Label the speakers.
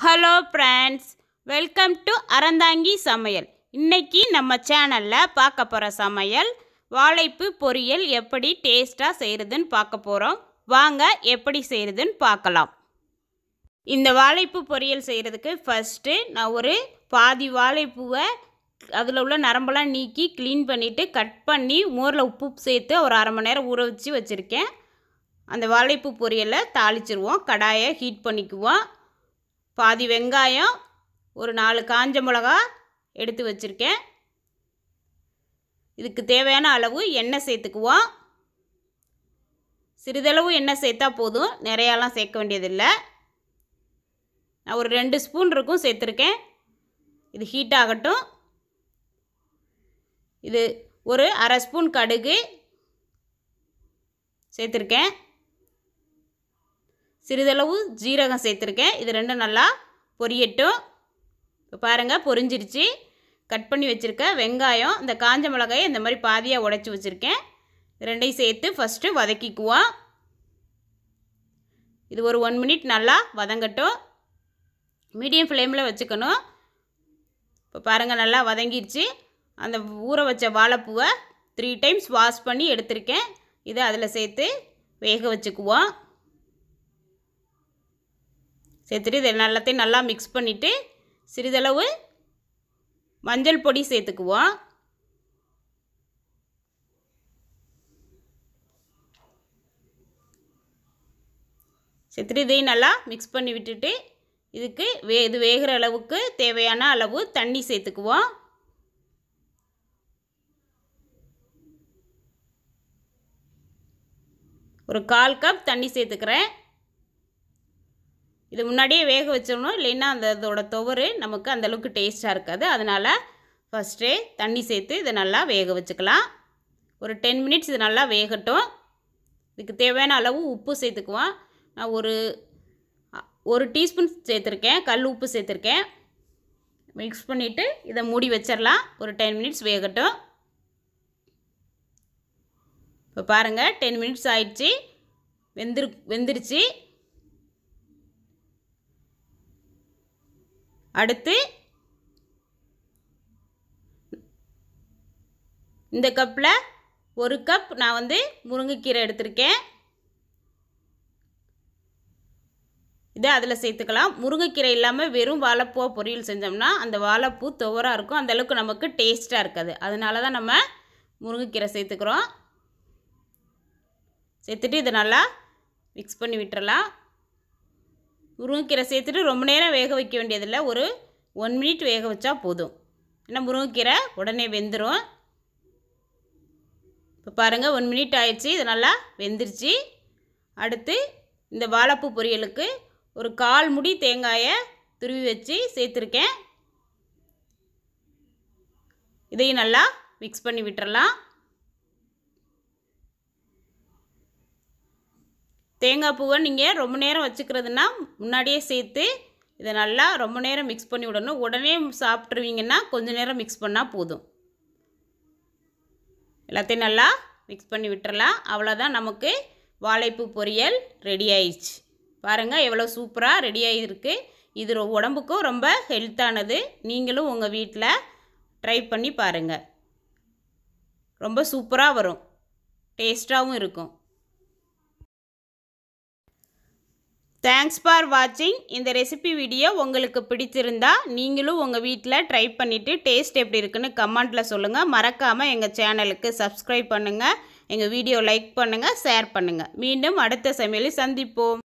Speaker 1: hello friends welcome to Aranthangi சமையல் இன்னைக்கு நம்ம சேனலில் பார்க்க போகிற சமையல் வாழைப்பு பொரியல் எப்படி டேஸ்ட்டாக செய்கிறதுன்னு பார்க்க போகிறோம் வாங்க எப்படி செய்கிறதுன்னு பார்க்கலாம் இந்த வாழைப்பு பொரியல் செய்கிறதுக்கு ஃபஸ்ட்டு நான் ஒரு பாதி வாழைப்பூவை அதில் உள்ள நரம்பெல்லாம் நீக்கி க்ளீன் பண்ணிவிட்டு கட் பண்ணி மோரில் உப்பு சேர்த்து ஒரு அரை மணி நேரம் ஊற வச்சு வச்சுருக்கேன் அந்த வாழைப்பு பொரியலை தாளிச்சிருவோம் கடாயை ஹீட் பண்ணிக்குவோம் பாதி வெங்காயம் ஒரு நாலு காஞ்ச மிளகா எடுத்து வச்சுருக்கேன் இதுக்கு தேவையான அளவு எண்ணெய் சேர்த்துக்குவோம் சிறிதளவு எண்ணெய் சேர்த்தா போதும் நிறையாலாம் சேர்க்க வேண்டியதில்லை நான் ஒரு ரெண்டு ஸ்பூன் இருக்கும் சேர்த்துருக்கேன் இது ஹீட் ஆகட்டும் இது ஒரு அரை ஸ்பூன் கடுகு சேர்த்துருக்கேன் சிறிதளவு ஜீரகம் சேர்த்துருக்கேன் இது ரெண்டும் நல்லா பொரியட்டும் இப்போ பாருங்கள் பொரிஞ்சிருச்சு கட் பண்ணி வச்சுருக்க வெங்காயம் இந்த காஞ்ச மிளகாயை இந்த மாதிரி பாதியாக உடச்சி வச்சுருக்கேன் ரெண்டையும் சேர்த்து ஃபஸ்ட்டு வதக்கிக்குவோம் இது ஒரு ஒன் மினிட் நல்லா வதங்கட்டும் மீடியம் ஃப்ளேமில் வச்சுக்கணும் இப்போ பாருங்கள் நல்லா வதங்கிடுச்சு அந்த ஊற வச்ச வாழைப்பூவை த்ரீ டைம்ஸ் வாஷ் பண்ணி எடுத்திருக்கேன் இதை அதில் சேர்த்து வேக வச்சுக்குவோம் சேர்த்துட்டு இதை எல்லாத்தையும் நல்லா மிக்ஸ் பண்ணிவிட்டு சிறிதளவு மஞ்சள் பொடி சேர்த்துக்குவோம் சித்திரிதையும் இதையும் நல்லா மிக்ஸ் பண்ணி விட்டுட்டு இதுக்கு வே இது வேகிற அளவுக்கு தேவையான அளவு தண்ணி சேர்த்துக்குவோம் ஒரு கால் கப் தண்ணி சேர்த்துக்கிறேன் இது முன்னாடியே வேக வச்சிடணும் இல்லைன்னா அந்த இதோட துவரு நமக்கு அந்தளவுக்கு டேஸ்ட்டாக இருக்காது அதனால் ஃபஸ்ட்டே தண்ணி சேர்த்து இதை நல்லா வேக வச்சுக்கலாம் ஒரு டென் மினிட்ஸ் இது நல்லா வேகட்டும் இதுக்கு தேவையான அளவு உப்பு சேர்த்துக்குவோம் நான் ஒரு ஒரு டீஸ்பூன் சேர்த்துருக்கேன் கல் உப்பு சேர்த்துருக்கேன் மிக்ஸ் பண்ணிவிட்டு இதை மூடி வச்சிடலாம் ஒரு டென் மினிட்ஸ் வேகட்டும் இப்போ பாருங்கள் டென் மினிட்ஸ் ஆயிடுச்சு வெந்திரு வெந்துருச்சு அடுத்து இந்த கப்பில் ஒரு கப் நான் வந்து முருங்கைக்கீரை எடுத்திருக்கேன் இதை அதில் சேர்த்துக்கலாம் முருங்கைக்கீரை இல்லாமல் வெறும் வாழைப்பூ பொரியல் செஞ்சோம்னா அந்த வாழைப்பூ துவராக இருக்கும் அந்தளவுக்கு நமக்கு டேஸ்ட்டாக இருக்காது அதனால தான் நம்ம முருங்கைக்கீரை சேர்த்துக்கிறோம் சேர்த்துட்டு இதை நல்லா மிக்ஸ் பண்ணி விட்டுறலாம் முருங்கைக்கீரை சேர்த்துட்டு ரொம்ப நேரம் வேக வைக்க வேண்டியதில்லை ஒரு ஒன் மினிட் வேக வச்சா போதும் ஏன்னா முருங்கைக்கீரை உடனே வெந்துடும் இப்போ பாருங்கள் ஒன் மினிட் ஆயிடுச்சு இது நல்லா வெந்துருச்சு அடுத்து இந்த வாழைப்பூ பொரியலுக்கு ஒரு கால் முடி தேங்காயை துருவி வச்சு சேர்த்துருக்கேன் இதையும் நல்லா மிக்ஸ் பண்ணி விட்டுறலாம் தேங்காய் பூவை நீங்கள் ரொம்ப நேரம் வச்சுக்கிறதுனா முன்னாடியே சேர்த்து இதை நல்லா ரொம்ப நேரம் மிக்ஸ் பண்ணி விடணும் உடனே சாப்பிட்ருவீங்கன்னா கொஞ்சம் நேரம் மிக்ஸ் பண்ணால் போதும் எல்லாத்தையும் நல்லா மிக்ஸ் பண்ணி விட்டுறலாம் அவ்வளோதான் நமக்கு வாழைப்பூ பொரியல் ரெடி ஆயிடுச்சு பாருங்கள் எவ்வளோ சூப்பராக ரெடி ஆகியிருக்கு இது உடம்புக்கும் ரொம்ப ஹெல்த்தானது நீங்களும் உங்கள் வீட்டில் ட்ரை பண்ணி பாருங்கள் ரொம்ப சூப்பராக வரும் டேஸ்ட்டாகவும் இருக்கும் தேங்க்ஸ் ஃபார் வாட்சிங் இந்த ரெசிபி வீடியோ உங்களுக்கு பிடிச்சிருந்தா நீங்களும் உங்கள் வீட்டில் ட்ரை பண்ணிவிட்டு டேஸ்ட் எப்படி இருக்குன்னு கமெண்ட்டில் சொல்லுங்கள் மறக்காமல் எங்கள் சேனலுக்கு சப்ஸ்கிரைப் பண்ணுங்கள் எங்கள் வீடியோ லைக் பண்ணுங்கள் ஷேர் பண்ணுங்கள் மீண்டும் அடுத்த சமையலில் சந்திப்போம்